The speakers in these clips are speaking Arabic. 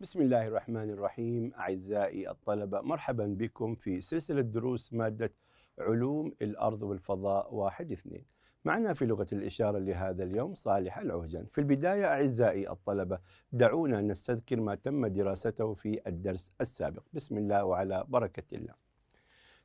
بسم الله الرحمن الرحيم أعزائي الطلبة مرحبا بكم في سلسلة دروس مادة علوم الأرض والفضاء واحد اثنين معنا في لغة الإشارة لهذا اليوم صالح العوجن في البداية أعزائي الطلبة دعونا نستذكر ما تم دراسته في الدرس السابق بسم الله وعلى بركة الله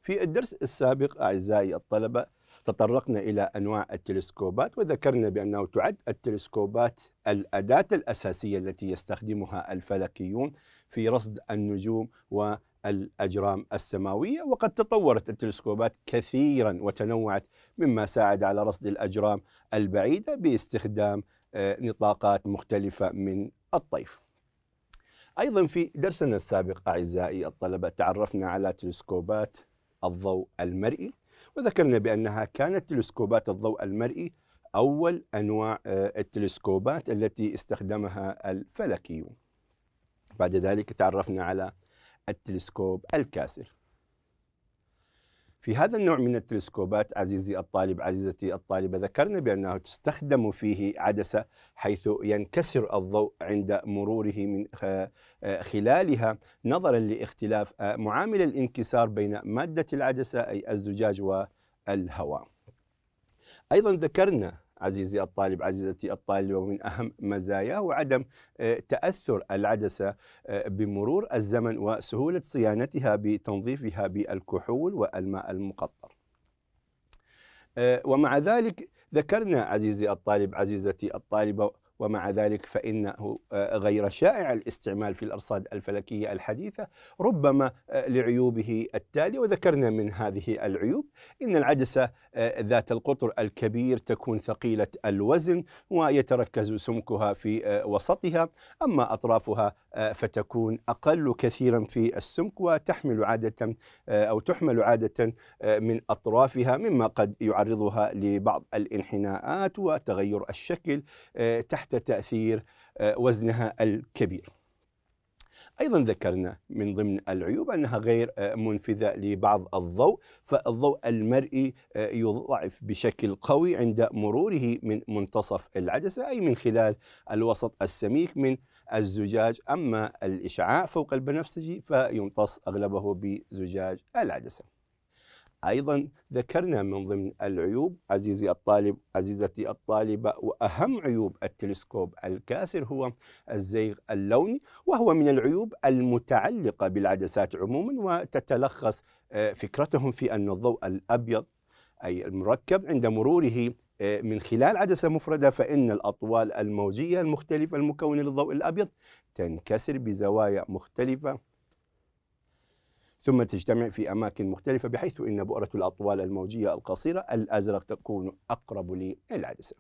في الدرس السابق أعزائي الطلبة تطرقنا إلى أنواع التلسكوبات وذكرنا بأنه تعد التلسكوبات الأداة الأساسية التي يستخدمها الفلكيون في رصد النجوم والأجرام السماوية وقد تطورت التلسكوبات كثيرا وتنوعت مما ساعد على رصد الأجرام البعيدة باستخدام آه، نطاقات مختلفة من الطيف أيضا في درسنا السابق أعزائي الطلبة تعرفنا على تلسكوبات الضوء المرئي وذكرنا بأنها كانت تلسكوبات الضوء المرئي أول أنواع آه، التلسكوبات التي استخدمها الفلكيون بعد ذلك تعرفنا على التلسكوب الكاسر في هذا النوع من التلسكوبات عزيزي الطالب عزيزتي الطالبة ذكرنا بأنه تستخدم فيه عدسة حيث ينكسر الضوء عند مروره من آه، خلالها نظرا لاختلاف آه، معامل الانكسار بين مادة العدسة أي الزجاج والهواء أيضا ذكرنا عزيزي الطالب عزيزتي الطالبة ومن أهم مزاياه عدم آه، تأثر العدسة آه، بمرور الزمن وسهولة صيانتها بتنظيفها بالكحول والماء المقطر آه، ومع ذلك ذكرنا عزيزي الطالب عزيزتي الطالبة ومع ذلك فإنه آه، غير شائع الاستعمال في الأرصاد الفلكية الحديثة ربما آه، لعيوبه التالي وذكرنا من هذه العيوب إن العدسة آه، ذات القطر الكبير تكون ثقيلة الوزن ويتركز سمكها في وسطها أما أطرافها فتكون أقل كثيرا في السمك وتحمل عادة أو تحمل عادة من أطرافها مما قد يعرضها لبعض الانحناءات وتغير الشكل تحت تحت تاثير آه، وزنها الكبير. ايضا ذكرنا من ضمن العيوب انها غير آه، منفذه لبعض الضوء فالضوء المرئي آه، يضعف بشكل قوي عند مروره من منتصف العدسه اي من خلال الوسط السميك من الزجاج اما الاشعاع فوق البنفسجي فيمتص اغلبه بزجاج العدسه أيضا ذكرنا من ضمن العيوب عزيزي الطالب عزيزتي الطالبة وأهم عيوب التلسكوب الكاسر هو الزيغ اللوني وهو من العيوب المتعلقة بالعدسات عموما وتتلخص آه، فكرتهم في أن الضوء الأبيض أي المركب عند مروره آه، من خلال عدسة مفردة فإن الأطوال الموجية المختلفة المكونة للضوء الأبيض تنكسر بزوايا مختلفة ثم تجتمع في أماكن مختلفة بحيث أن بؤرة الأطوال الموجية القصيرة الأزرق تكون أقرب للعدسة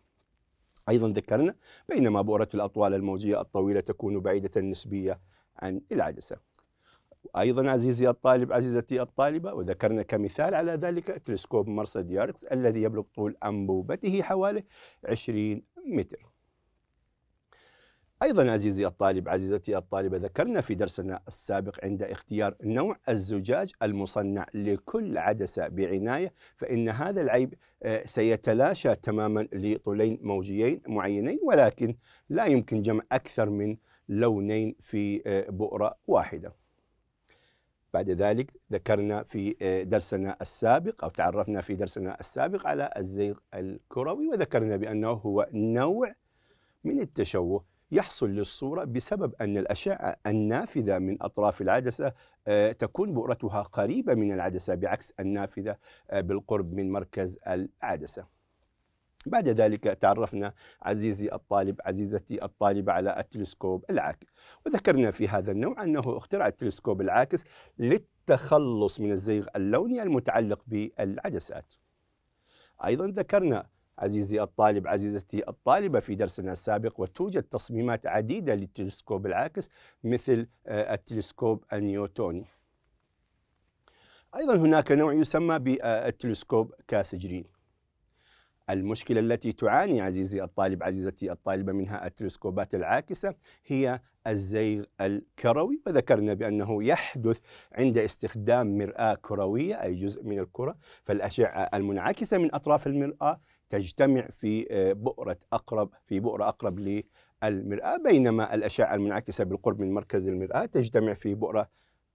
أيضا ذكرنا بينما بؤرة الأطوال الموجية الطويلة تكون بعيدة نسبية عن العدسة أيضا عزيزي الطالب عزيزتي الطالبة وذكرنا كمثال على ذلك تلسكوب مرسى دياركس الذي يبلغ طول أنبوبته حوالي 20 متر أيضا عزيزي الطالب عزيزتي الطالبة ذكرنا في درسنا السابق عند اختيار نوع الزجاج المصنع لكل عدسة بعناية فإن هذا العيب آه، سيتلاشى تماما لطولين موجيين معينين ولكن لا يمكن جمع أكثر من لونين في آه، بؤرة واحدة بعد ذلك ذكرنا في آه، درسنا السابق أو تعرفنا في درسنا السابق على الزيغ الكروي وذكرنا بأنه هو نوع من التشوه يحصل للصورة بسبب أن الأشعة النافذة من أطراف العدسة آه، تكون بؤرتها قريبة من العدسة بعكس النافذة آه، بالقرب من مركز العدسة بعد ذلك تعرفنا عزيزي الطالب عزيزتي الطالبة على التلسكوب العاكس وذكرنا في هذا النوع أنه اخترع التلسكوب العاكس للتخلص من الزيغ اللوني المتعلق بالعدسات أيضا ذكرنا عزيزي الطالب عزيزتي الطالبة في درسنا السابق وتوجد تصميمات عديدة للتلسكوب العاكس مثل آه، التلسكوب النيوتوني أيضا هناك نوع يسمى بالتلسكوب كاسجرين المشكلة التي تعاني عزيزي الطالب عزيزتي الطالبة منها التلسكوبات العاكسة هي الزيغ الكروي وذكرنا بأنه يحدث عند استخدام مرآة كروية أي جزء من الكرة فالأشعة المنعكسة من أطراف المرآة تجتمع في آه، بؤرة أقرب في بؤرة أقرب للمرآة بينما الأشعة المنعكسة بالقرب من مركز المرآة تجتمع في بؤرة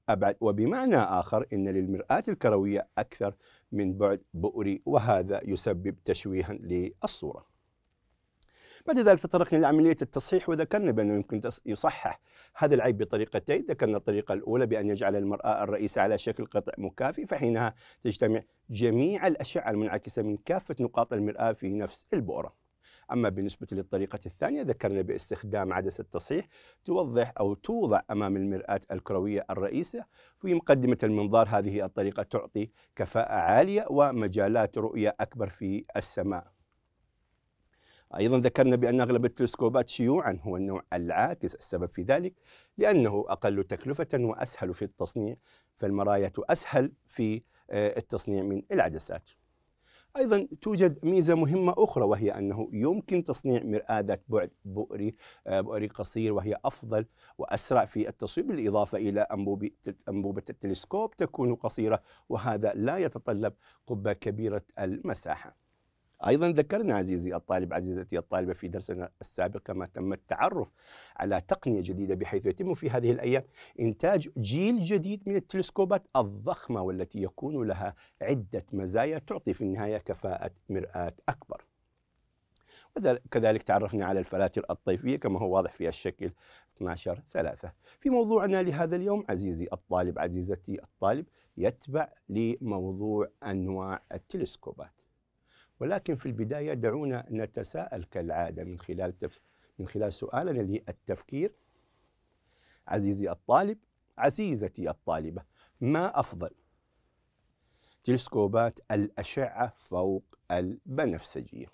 أبعد وبمعنى آخر إن للمرآة الكروية أكثر من بعد بؤري وهذا يسبب تشويها للصورة بعد ذلك تطرقنا لعملية التصحيح وذكرنا بأنه يمكن يصحح هذا العيب بطريقتين ذكرنا الطريقة الأولى بأن يجعل المرأة الرئيسة على شكل قطع مكافي فحينها تجتمع جميع الأشعة المنعكسة من كافة نقاط المرآة في نفس البؤرة أما بالنسبة للطريقة الثانية ذكرنا باستخدام عدسة تصحيح توضح أو توضع أمام المرآة الكروية الرئيسة في مقدمة المنظار هذه الطريقة تعطي كفاءة عالية ومجالات رؤية أكبر في السماء أيضا ذكرنا بأن أغلب التلسكوبات شيوعا هو النوع العاكس السبب في ذلك لأنه أقل تكلفة وأسهل في التصنيع فالمرايا أسهل في آه، التصنيع من العدسات أيضا توجد ميزة مهمة أخرى وهي أنه يمكن تصنيع مرآة ذات بعد بؤري آه، بؤري قصير وهي أفضل وأسرع في التصوير بالإضافة إلى أنبوبة التلسكوب تكون قصيرة وهذا لا يتطلب قبة كبيرة المساحة أيضا ذكرنا عزيزي الطالب عزيزتي الطالبة في درسنا السابق كما تم التعرف على تقنية جديدة بحيث يتم في هذه الأيام إنتاج جيل جديد من التلسكوبات الضخمة والتي يكون لها عدة مزايا تعطي في النهاية كفاءة مرآة أكبر وكذلك تعرفنا على الفلاتر الطيفية كما هو واضح في الشكل 12 3 في موضوعنا لهذا اليوم عزيزي الطالب عزيزتي الطالب يتبع لموضوع أنواع التلسكوبات ولكن في البداية دعونا نتساءل كالعادة من خلال تف... من خلال سؤالنا للتفكير عزيزي الطالب عزيزتي الطالبة ما أفضل تلسكوبات الأشعة فوق البنفسجية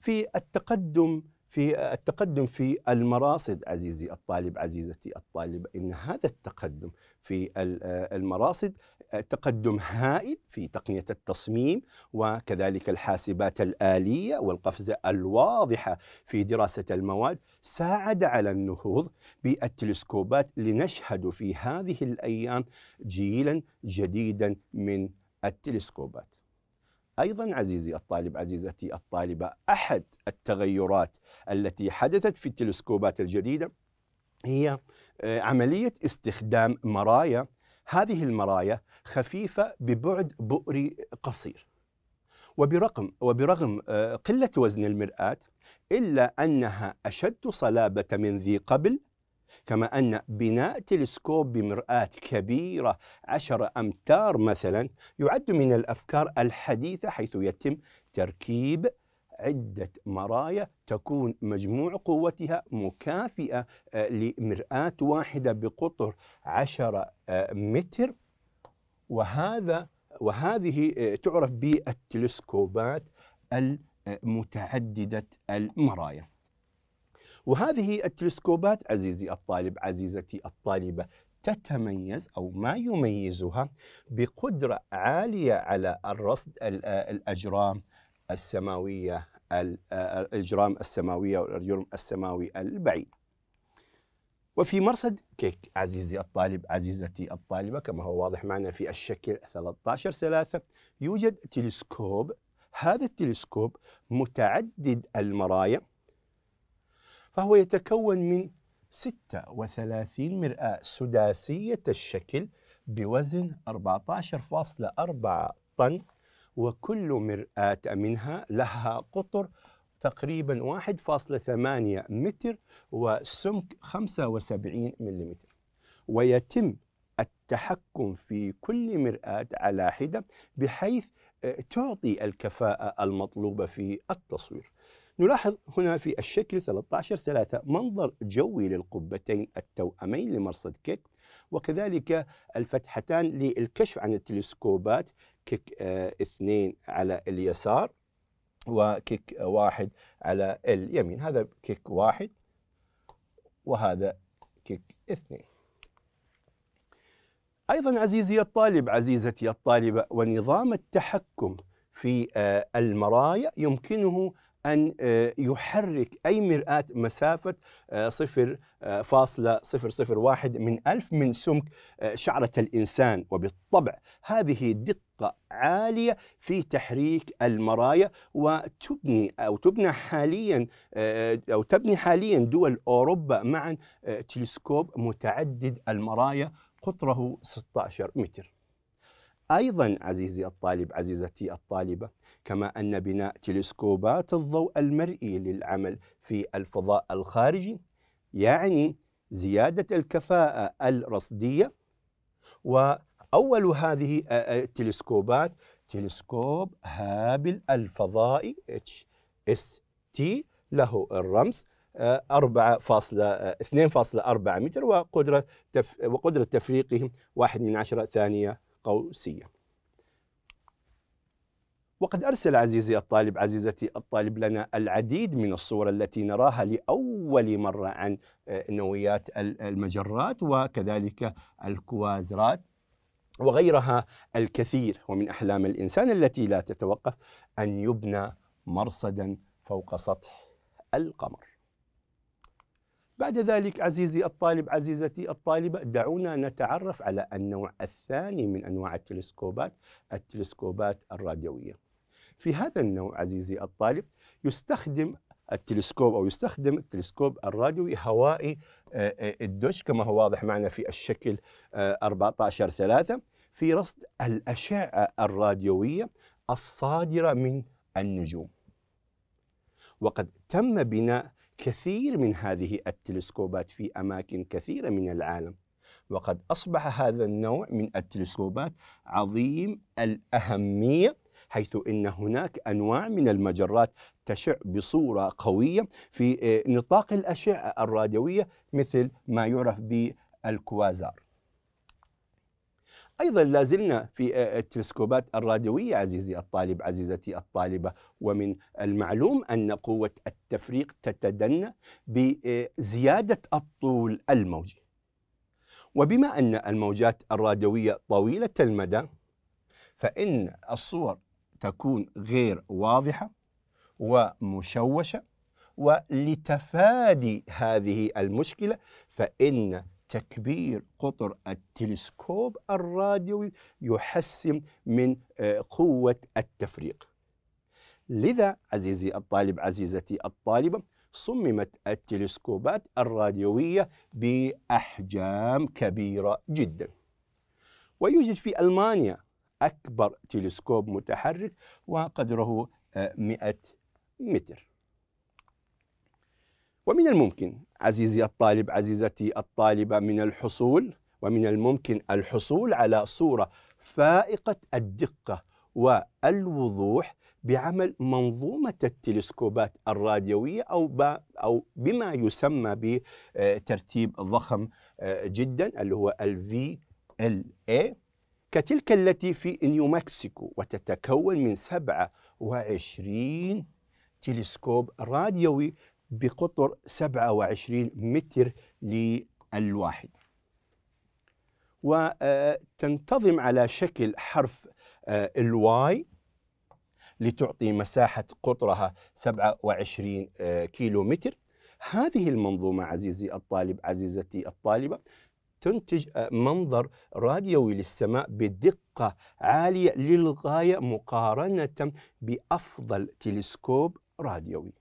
في التقدم في التقدم في المراصد عزيزي الطالب عزيزتي الطالب ان هذا التقدم في آه، المراصد آه، تقدم هائل في تقنيه التصميم وكذلك الحاسبات الاليه والقفزه الواضحه في دراسه المواد ساعد على النهوض بالتلسكوبات لنشهد في هذه الايام جيلا جديدا من التلسكوبات ايضا عزيزي الطالب عزيزتي الطالبه احد التغيرات التي حدثت في التلسكوبات الجديده هي آه، عمليه استخدام مرايا هذه المرايا خفيفه ببعد بؤري قصير وبرقم وبرغم آه، قله وزن المرآة الا انها اشد صلابه من ذي قبل كما أن بناء تلسكوب بمرآة كبيرة 10 أمتار مثلا يعد من الأفكار الحديثة حيث يتم تركيب عدة مرايا تكون مجموع قوتها مكافئة آه، لمرآة واحدة بقطر 10 آه، متر وهذا وهذه آه، تعرف بالتلسكوبات المتعددة المرايا وهذه التلسكوبات عزيزي الطالب عزيزتي الطالبة تتميز أو ما يميزها بقدرة عالية على الرصد الأجرام السماوية الأجرام السماوية والجرم السماوي البعيد وفي مرصد كيك عزيزي الطالب عزيزتي الطالبة كما هو واضح معنا في الشكل 13 3 يوجد تلسكوب هذا التلسكوب متعدد المرايا فهو يتكون من 36 مرآة سداسية الشكل بوزن 14.4 طن وكل مرآة منها لها قطر تقريبا 1.8 متر وسمك 75 ملم ويتم التحكم في كل مرآة على حدة بحيث آه، تعطي الكفاءة المطلوبة في التصوير نلاحظ هنا في الشكل 13 3 منظر جوي للقبتين التوأمين لمرصد كيك وكذلك الفتحتان للكشف عن التلسكوبات كيك آه، اثنين على اليسار وكيك واحد على اليمين هذا كيك واحد وهذا كيك اثنين أيضا عزيزي الطالب عزيزتي الطالبة ونظام التحكم في آه، المرايا يمكنه أن آه، يحرك أي مرآة مسافة 0.001 آه، آه، من ألف من سمك شعرة الإنسان وبالطبع هذه دقة عالية في تحريك المرايا وتبني أو تبنى حاليا أو تبني حاليا دول أوروبا معا تلسكوب متعدد المرايا قطره 16 متر أيضا عزيزي الطالب عزيزتي الطالبة كما أن بناء تلسكوبات الضوء المرئي للعمل في الفضاء الخارجي يعني زيادة الكفاءة الرصدية وأول هذه آه، آه، التلسكوبات تلسكوب هابل الفضائي اتش اس تي له الرمز 4.2.4 آه، متر وقدرة وقدرة تفريقه 1 من 10 ثانية قوسية وقد أرسل عزيزي الطالب عزيزتي الطالب لنا العديد من الصور التي نراها لأول مرة عن آه، نويات المجرات وكذلك الكوازرات وغيرها الكثير ومن أحلام الإنسان التي لا تتوقف أن يبنى مرصدا فوق سطح القمر بعد ذلك عزيزي الطالب عزيزتي الطالبة دعونا نتعرف على النوع الثاني من أنواع التلسكوبات التلسكوبات الراديوية في هذا النوع عزيزي الطالب يستخدم التلسكوب أو يستخدم التلسكوب الراديوي هوائي آه، آه، الدش كما هو واضح معنا في الشكل 14 آه، 3 في رصد الأشعة الراديوية الصادرة من النجوم وقد تم بناء كثير من هذه التلسكوبات في أماكن كثيرة من العالم وقد أصبح هذا النوع من التلسكوبات عظيم الأهمية حيث ان هناك انواع من المجرات تشع بصوره قويه في آه، نطاق الاشعه الراديويه مثل ما يعرف بالكوازار. أيضا لازلنا في آه، التلسكوبات الراديوية عزيزي الطالب عزيزتي الطالبة ومن المعلوم أن قوة التفريق تتدنى بزيادة الطول الموجي وبما أن الموجات الراديوية طويلة المدى فإن الصور تكون غير واضحة ومشوشة ولتفادي هذه المشكلة فإن تكبير قطر التلسكوب الراديوي يحسن من آه، قوة التفريق لذا عزيزي الطالب عزيزتي الطالبة صممت التلسكوبات الراديوية بأحجام كبيرة جدا ويوجد في ألمانيا أكبر تلسكوب متحرك وقدره 100 آه، متر ومن الممكن عزيزي الطالب عزيزتي الطالبة من الحصول ومن الممكن الحصول على صورة فائقة الدقة والوضوح بعمل منظومة التلسكوبات الراديوية أو أو بما يسمى بترتيب ضخم آه، جدا اللي هو الفي ال اي كتلك التي في نيو مكسيكو وتتكون من 27 تلسكوب راديوي بقطر 27 متر للواحد وتنتظم على شكل حرف آه، الواي لتعطي مساحة قطرها 27 كيلو متر هذه المنظومة عزيزي الطالب عزيزتي الطالبة تنتج آه، منظر راديوي للسماء بدقة عالية للغاية مقارنة بأفضل تلسكوب راديوي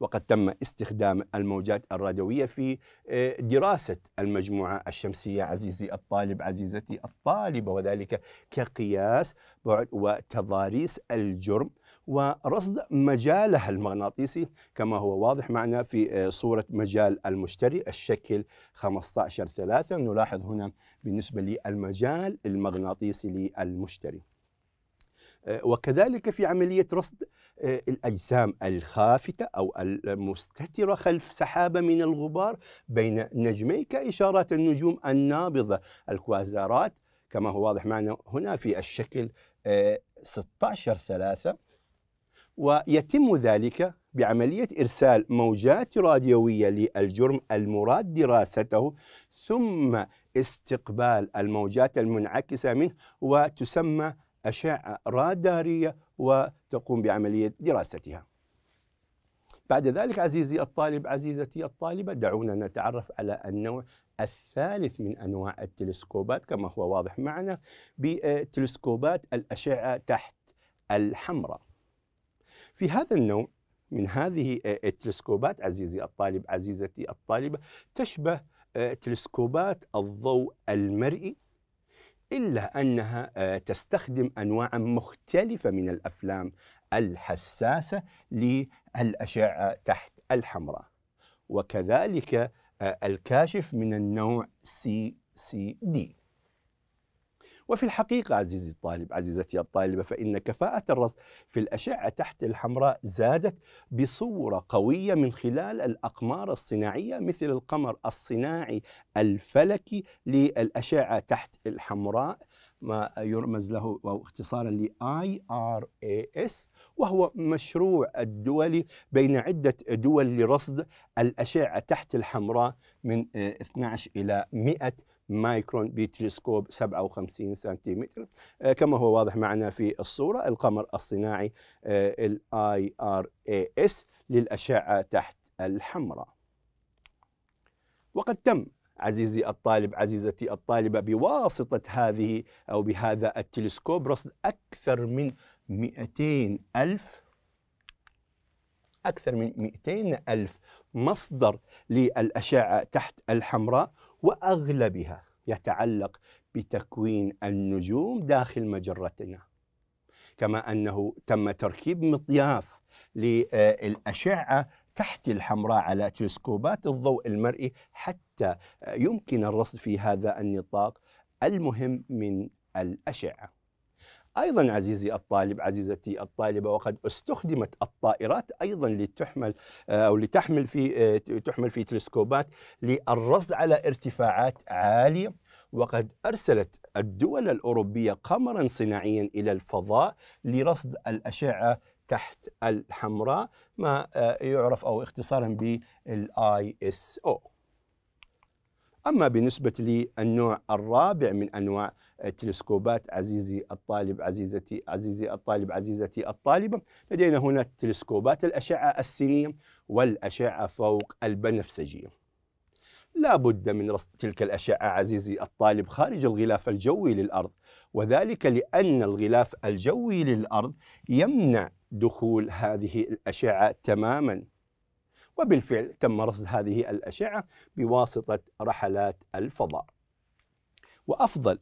وقد تم استخدام الموجات الراديوية في آه، دراسة المجموعة الشمسية عزيزي الطالب عزيزتي الطالبة وذلك كقياس بعد وتضاريس الجرم ورصد مجالها المغناطيسي كما هو واضح معنا في آه، صورة مجال المشتري الشكل 15 3 نلاحظ هنا بالنسبة للمجال المغناطيسي للمشتري آه، وكذلك في عملية رصد آه، الأجسام الخافتة أو المستترة خلف سحابة من الغبار بين نجمي كإشارات النجوم النابضة الكوازارات كما هو واضح معنا هنا في الشكل 16 آه، ثلاثة ويتم ذلك بعملية إرسال موجات راديوية للجرم المراد دراسته ثم استقبال الموجات المنعكسة منه وتسمى أشعة رادارية وتقوم بعملية دراستها بعد ذلك عزيزي الطالب عزيزتي الطالبة دعونا نتعرف على النوع الثالث من أنواع التلسكوبات كما هو واضح معنا بتلسكوبات الأشعة تحت الحمراء في هذا النوع من هذه التلسكوبات عزيزي الطالب عزيزتي الطالبة تشبه تلسكوبات الضوء المرئي إلا أنها آه، تستخدم أنواع مختلفة من الأفلام الحساسة للأشعة تحت الحمراء وكذلك آه، الكاشف من النوع سي سي دي وفي الحقيقة عزيزي الطالب عزيزتي الطالبة فإن كفاءة الرصد في الأشعة تحت الحمراء زادت بصورة قوية من خلال الأقمار الصناعية مثل القمر الصناعي الفلكي للأشعة تحت الحمراء ما يرمز له أو اختصارا لـ IRAS وهو مشروع الدولي بين عدة دول لرصد الأشعة تحت الحمراء من 12 آه، إلى 100 مايكرون بتلسكوب 57 سنتيمتر آه، كما هو واضح معنا في الصورة القمر الصناعي آه، الاي ار اي اس للأشعة تحت الحمراء وقد تم عزيزي الطالب عزيزتي الطالبة بواسطة هذه أو بهذا التلسكوب رصد أكثر من 200 ألف أكثر من 200 ألف مصدر للأشعة تحت الحمراء وأغلبها يتعلق بتكوين النجوم داخل مجرتنا كما أنه تم تركيب مطياف للأشعة تحت الحمراء على تلسكوبات الضوء المرئي حتى يمكن الرصد في هذا النطاق المهم من الأشعة أيضا عزيزي الطالب عزيزتي الطالبة وقد استخدمت الطائرات أيضا لتحمل آه، أو لتحمل في آه، تحمل في تلسكوبات للرصد على ارتفاعات عالية وقد أرسلت الدول الأوروبية قمرا صناعيا إلى الفضاء لرصد الأشعة تحت الحمراء ما آه، يعرف أو اختصارا بالاي اس او أما بالنسبة للنوع الرابع من أنواع التلسكوبات عزيزي الطالب عزيزتي عزيزي الطالب عزيزتي الطالبة لدينا هنا تلسكوبات الأشعة السينية والأشعة فوق البنفسجية لا بد من رصد تلك الأشعة عزيزي الطالب خارج الغلاف الجوي للأرض وذلك لأن الغلاف الجوي للأرض يمنع دخول هذه الأشعة تماماً وبالفعل تم رصد هذه الأشعة بواسطة رحلات الفضاء وأفضل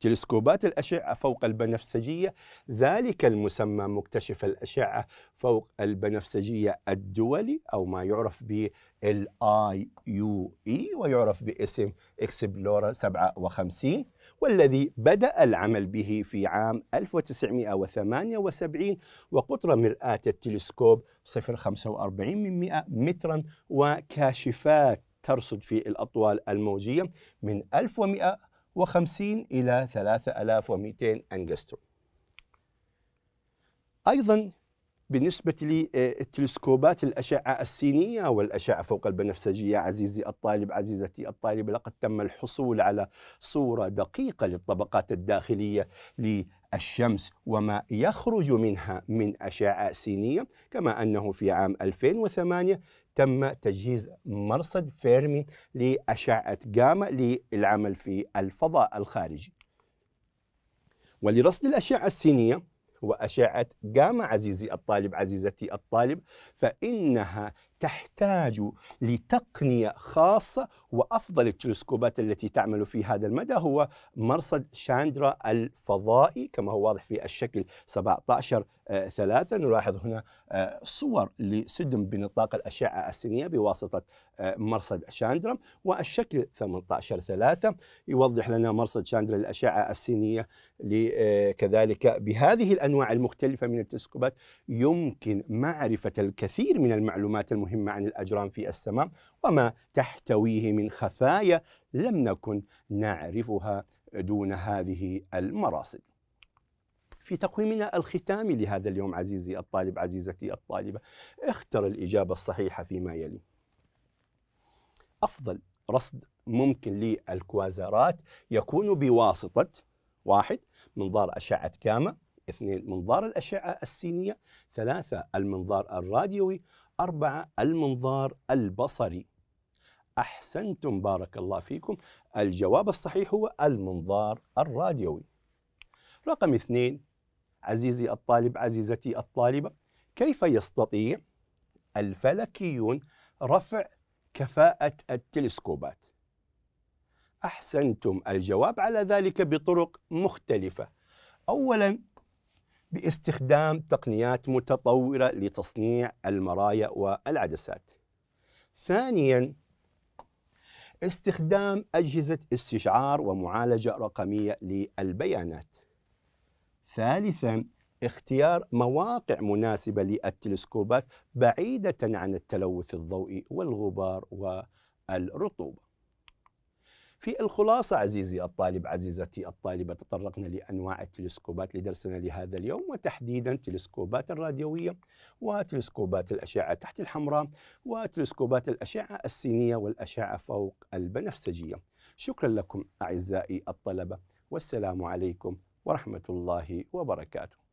تلسكوبات الأشعة فوق البنفسجية ذلك المسمى مكتشف الأشعة فوق البنفسجية الدولي أو ما يعرف ب IUE ويعرف باسم إكسبلورا 57 والذي بدأ العمل به في عام 1978 وقطر مرآة التلسكوب 0.45 من 100 مترا وكاشفات ترصد في الأطوال الموجية من 1100 وخمسين إلى ثلاثة ألاف ومئتين أنجستروم أيضا بالنسبة للتلسكوبات الأشعة السينية والأشعة فوق البنفسجية عزيزي الطالب عزيزتي الطالبة لقد تم الحصول على صورة دقيقة للطبقات الداخلية للشمس وما يخرج منها من أشعة سينية كما أنه في عام 2008 تم تجهيز مرصد فيرمي لأشعة جاما للعمل في الفضاء الخارجي ولرصد الأشعة السينية وأشعة جاما عزيزي الطالب عزيزتي الطالب فإنها تحتاج لتقنية خاصة وأفضل التلسكوبات التي تعمل في هذا المدى هو مرصد شاندرا الفضائي كما هو واضح في الشكل 17 آه، ثلاثة نلاحظ هنا آه، صور لسدم بنطاق الأشعة السينية بواسطة آه، مرصد شاندرا والشكل 18 ثلاثة يوضح لنا مرصد شاندرا الأشعة السينية كذلك بهذه الأنواع المختلفة من التلسكوبات يمكن معرفة الكثير من المعلومات المهمة المهمة عن الأجرام في السماء وما تحتويه من خفايا لم نكن نعرفها دون هذه المراصد في تقويمنا الختامي لهذا اليوم عزيزي الطالب عزيزتي الطالبة اختر الإجابة الصحيحة فيما يلي أفضل رصد ممكن للكوازارات يكون بواسطة واحد منظار أشعة كاما اثنين منظار الأشعة السينية ثلاثة المنظار الراديوي أربعة المنظار البصري أحسنتم بارك الله فيكم الجواب الصحيح هو المنظار الراديوي رقم اثنين عزيزي الطالب عزيزتي الطالبة كيف يستطيع الفلكيون رفع كفاءة التلسكوبات أحسنتم الجواب على ذلك بطرق مختلفة أولا باستخدام تقنيات متطورة لتصنيع المرايا والعدسات ثانياً استخدام أجهزة استشعار ومعالجة رقمية للبيانات ثالثاً اختيار مواقع مناسبة للتلسكوبات بعيدة عن التلوث الضوئي والغبار والرطوبة في الخلاصة عزيزي الطالب عزيزتي الطالبة تطرقنا لأنواع التلسكوبات لدرسنا لهذا اليوم وتحديدا تلسكوبات الراديوية وتلسكوبات الأشعة تحت الحمراء وتلسكوبات الأشعة السينية والأشعة فوق البنفسجية شكرا لكم أعزائي الطلبة والسلام عليكم ورحمة الله وبركاته